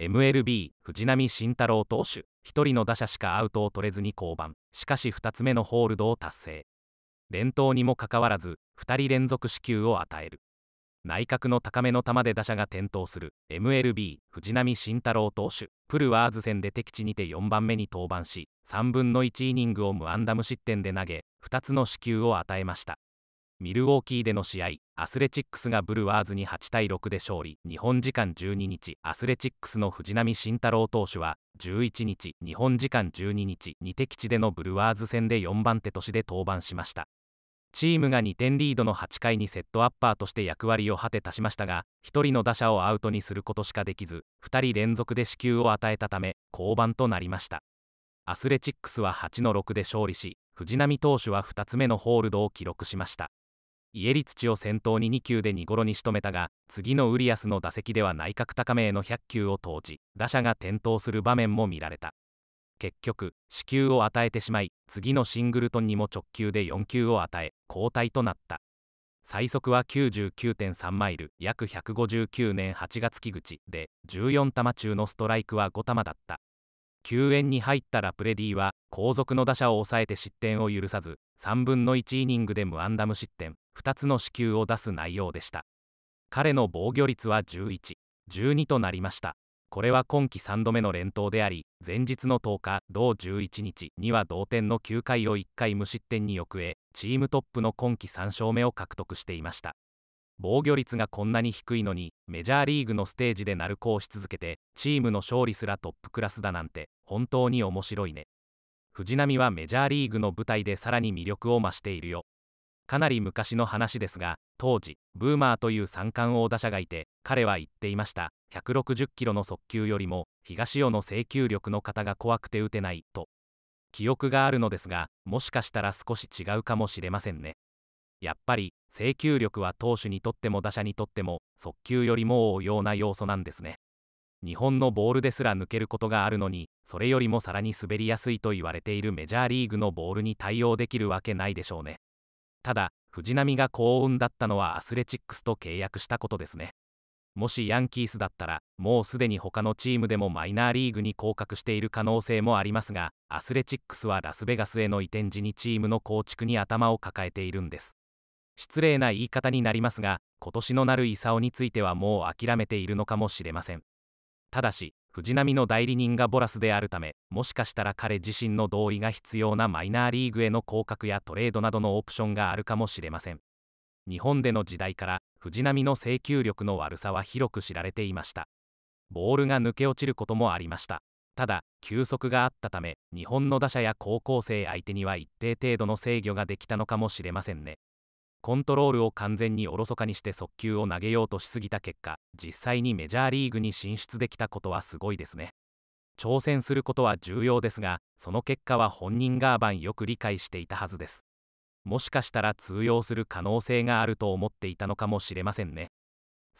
MLB 藤浪晋太郎投手1人の打者しかアウトを取れずに降板しかし2つ目のホールドを達成伝統にもかかわらず2人連続支給を与える内角の高めの球で打者が転倒する MLB 藤浪晋太郎投手プルワーズ戦で敵地にて4番目に登板し3分の1イニングを無安打無失点で投げ2つの支給を与えましたミルウォーキーでの試合アスレチックスがブルワーズに8対6で勝利日本時間12日アスレチックスの藤浪晋太郎投手は11日日本時間12日2敵地でのブルワーズ戦で4番手として登板しましたチームが2点リードの8回にセットアッパーとして役割を果てたしましたが1人の打者をアウトにすることしかできず2人連続で支給を与えたため降板となりましたアスレチックスは8の6で勝利し藤浪投手は2つ目のホールドを記録しましたイエリツチを先頭に2球で2ゴロに仕留めたが次のウリアスの打席では内角高めへの100球を投じ打者が転倒する場面も見られた結局死球を与えてしまい次のシングルトンにも直球で4球を与え交代となった最速は99.3マイル約159年8月期口で14球中のストライクは5球だった救援に入ったラプレディは後続の打者を抑えて失点を許さず3分の1イニングで無安打無失点2つの支給を出す内容でした彼の防御率は11、12となりましたこれは今季3度目の連投であり前日の10日同11日には同点の9回を1回無失点に抑えチームトップの今季3勝目を獲得していました防御率がこんなに低いのにメジャーリーグのステージで鳴子をし続けてチームの勝利すらトップクラスだなんて本当に面白いね藤浪はメジャーリーグの舞台でさらに魅力を増しているよかなり昔の話ですが当時ブーマーという三冠王打者がいて彼は言っていました160キロの速球よりも東尾の制球力の方が怖くて打てないと記憶があるのですがもしかしたら少し違うかもしれませんねやっぱり制球力は投手にとっても打者にとっても速球よりも応用な要素なんですね日本のボールですら抜けることがあるのにそれよりもさらに滑りやすいと言われているメジャーリーグのボールに対応できるわけないでしょうねただ、藤波が幸運だったのはアスレチックスと契約したことですね。もしヤンキースだったら、もうすでに他のチームでもマイナーリーグに降格している可能性もありますが、アスレチックスはラスベガスへの移転時にチームの構築に頭を抱えているんです。失礼な言い方になりますが、今年のなる勲についてはもう諦めているのかもしれません。ただし、藤浪の代理人がボラスであるためもしかしたら彼自身の同意が必要なマイナーリーグへの降格やトレードなどのオプションがあるかもしれません日本での時代から藤波の請求力の悪さは広く知られていましたボールが抜け落ちることもありましたただ球速があったため日本の打者や高校生相手には一定程度の制御ができたのかもしれませんねコントロールを完全におろそかにして速球を投げようとしすぎた結果実際にメジャーリーグに進出できたことはすごいですね挑戦することは重要ですがその結果は本人ガーバンよく理解していたはずですもしかしたら通用する可能性があると思っていたのかもしれませんね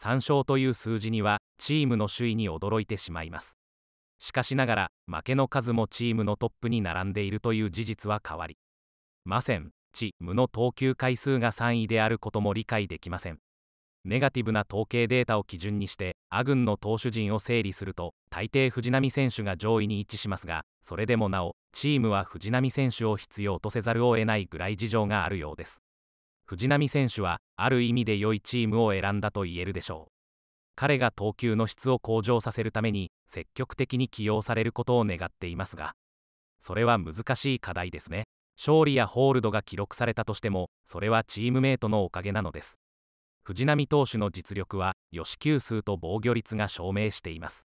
3勝という数字にはチームの首位に驚いてしまいますしかしながら負けの数もチームのトップに並んでいるという事実は変わりませんち無の投球回数が3位であることも理解できませんネガティブな統計データを基準にしてア軍の投手陣を整理すると大抵藤波選手が上位に位置しますがそれでもなおチームは藤波選手を必要とせざるを得ないぐらい事情があるようです藤波選手はある意味で良いチームを選んだと言えるでしょう彼が投球の質を向上させるために積極的に起用されることを願っていますがそれは難しい課題ですね勝利やホールドが記録されたとしてもそれはチームメートのおかげなのです藤浪投手の実力は吉球数と防御率が証明しています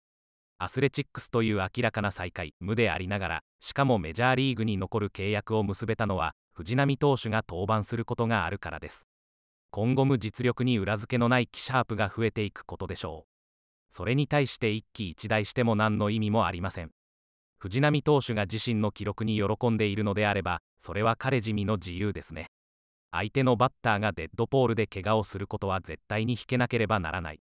アスレチックスという明らかな再会。無でありながらしかもメジャーリーグに残る契約を結べたのは藤浪投手が登板することがあるからです今後も実力に裏付けのないキシャープが増えていくことでしょうそれに対して一喜一憂しても何の意味もありません藤浪投手が自身の記録に喜んでいるのであればそれは彼自身の自由ですね相手のバッターがデッドポールで怪我をすることは絶対に引けなければならない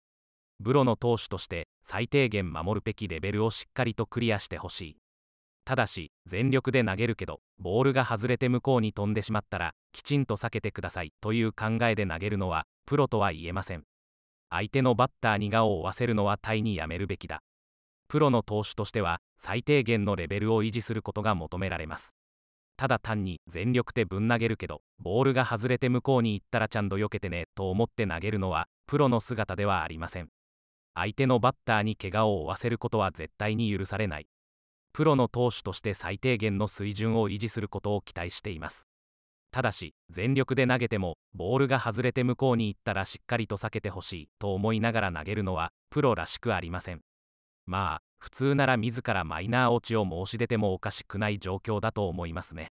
ブロの投手として最低限守るべきレベルをしっかりとクリアしてほしいただし全力で投げるけどボールが外れて向こうに飛んでしまったらきちんと避けてくださいという考えで投げるのはプロとは言えません相手のバッターに顔を負わせるのはタイにやめるべきだプロの投手としては最低限のレベルを維持することが求められますただ単に全力でぶん投げるけどボールが外れて向こうに行ったらちゃんと避けてねと思って投げるのはプロの姿ではありません相手のバッターに怪我を負わせることは絶対に許されないプロの投手として最低限の水準を維持することを期待していますただし全力で投げてもボールが外れて向こうに行ったらしっかりと避けてほしいと思いながら投げるのはプロらしくありませんまあ普通なら自らマイナー落ちを申し出てもおかしくない状況だと思いますね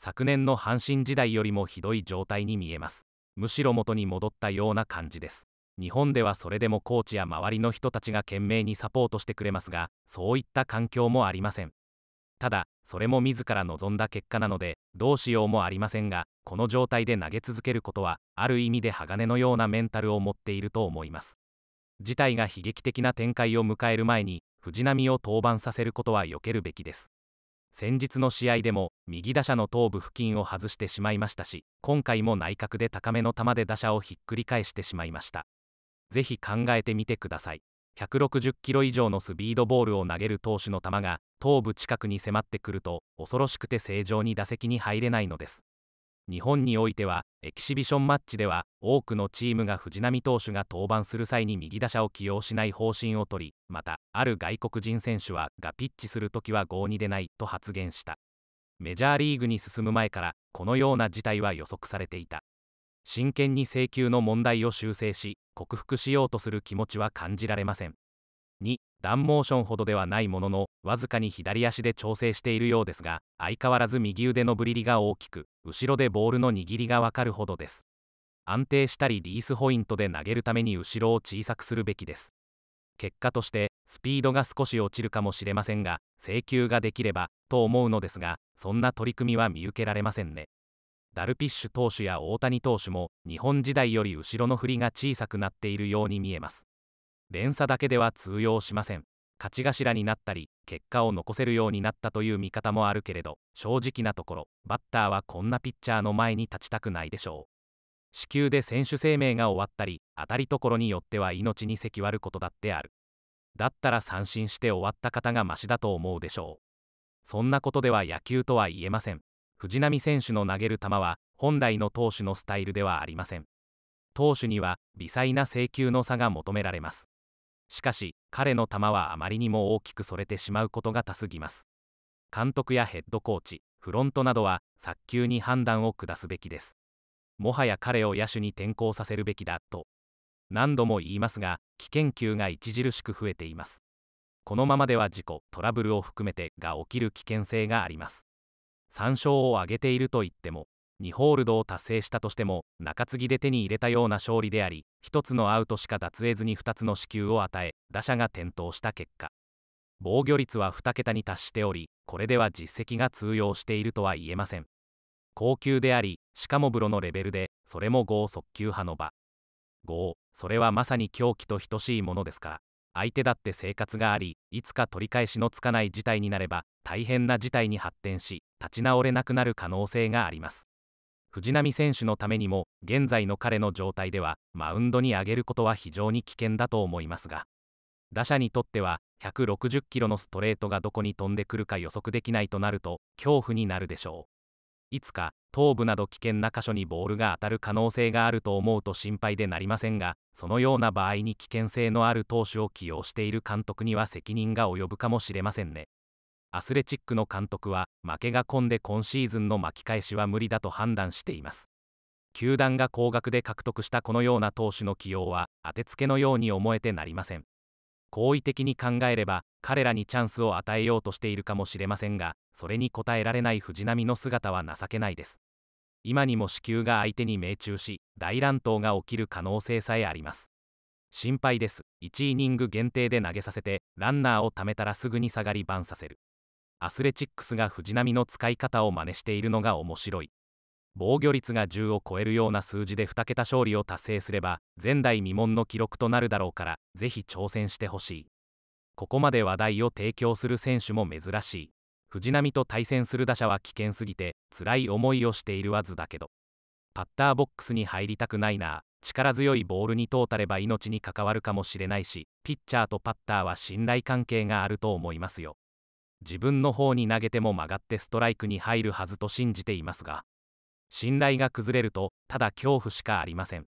昨年の阪神時代よりもひどい状態に見えますむしろ元に戻ったような感じです日本ではそれでもコーチや周りの人たちが懸命にサポートしてくれますがそういった環境もありませんただそれも自ら望んだ結果なのでどうしようもありませんがこの状態で投げ続けることはある意味で鋼のようなメンタルを持っていると思います事態が悲劇的な展開を迎える前に藤浪を登板させることは避けるべきです先日の試合でも右打者の頭部付近を外してしまいましたし今回も内角で高めの球で打者をひっくり返してしまいましたぜひ考えてみてください160キロ以上のスピードボールを投げる投手の球が頭部近くに迫ってくると恐ろしくて正常に打席に入れないのです日本においてはエキシビションマッチでは多くのチームが藤浪投手が登板する際に右打者を起用しない方針をとりまたある外国人選手はがピッチするときは合に出ないと発言したメジャーリーグに進む前からこのような事態は予測されていた真剣に請求の問題を修正し克服しようとする気持ちは感じられません2ダンモーションほどではないもののわずかに左足で調整しているようですが相変わらず右腕のブリリが大きく後ろでボールの握りがわかるほどです安定したりリースポイントで投げるために後ろを小さくするべきです結果としてスピードが少し落ちるかもしれませんが請求ができればと思うのですがそんな取り組みは見受けられませんねダルピッシュ投手や大谷投手も日本時代より後ろの振りが小さくなっているように見えます連鎖だけでは通用しません勝ち頭になったり結果を残せるようになったという見方もあるけれど正直なところバッターはこんなピッチャーの前に立ちたくないでしょう死球で選手生命が終わったり当たり所ころによっては命に関わることだってあるだったら三振して終わった方がマシだと思うでしょうそんなことでは野球とは言えません藤浪選手の投げる球は本来の投手のスタイルではありません投手には微細な制球の差が求められますしかし彼の球はあまりにも大きくそれてしまうことが多すぎます監督やヘッドコーチフロントなどは早急に判断を下すべきですもはや彼を野手に転向させるべきだと何度も言いますが危険球が著しく増えていますこのままでは事故トラブルを含めてが起きる危険性があります3勝を挙げていると言っても2ホールドを達成したとしても中継ぎで手に入れたような勝利であり1つのアウトしか脱えずに2つの支球を与え打者が転倒した結果防御率は2桁に達しておりこれでは実績が通用しているとは言えません高級でありしかもブロのレベルでそれも5速球派の場5それはまさに狂気と等しいものですから相手だって生活がありいつか取り返しのつかない事態になれば大変な事態に発展し立ち直れなくなる可能性があります藤波選手のためにも現在の彼の状態ではマウンドに上げることは非常に危険だと思いますが打者にとっては160キロのストレートがどこに飛んでくるか予測できないとなると恐怖になるでしょういつか頭部など危険な箇所にボールが当たる可能性があると思うと心配でなりませんがそのような場合に危険性のある投手を起用している監督には責任が及ぶかもしれませんねアスレチックの監督は負けが込んで今シーズンの巻き返しは無理だと判断しています球団が高額で獲得したこのような投手の起用は当てつけのように思えてなりません好意的に考えれば彼らにチャンスを与えようとしているかもしれませんがそれに応えられない藤波の姿は情けないです今にも子宮が相手に命中し大乱闘が起きる可能性さえあります心配です1イニング限定で投げさせてランナーを貯めたらすぐに下がりバンさせるアスレチックスが藤浪の使い方を真似しているのが面白い防御率が10を超えるような数字で2桁勝利を達成すれば前代未聞の記録となるだろうからぜひ挑戦してほしいここまで話題を提供する選手も珍しい藤浪と対戦する打者は危険すぎて辛い思いをしているはずだけどパッターボックスに入りたくないな力強いボールに通ーれば命に関わるかもしれないしピッチャーとパッターは信頼関係があると思いますよ自分の方に投げても曲がってストライクに入るはずと信じていますが信頼が崩れるとただ恐怖しかありません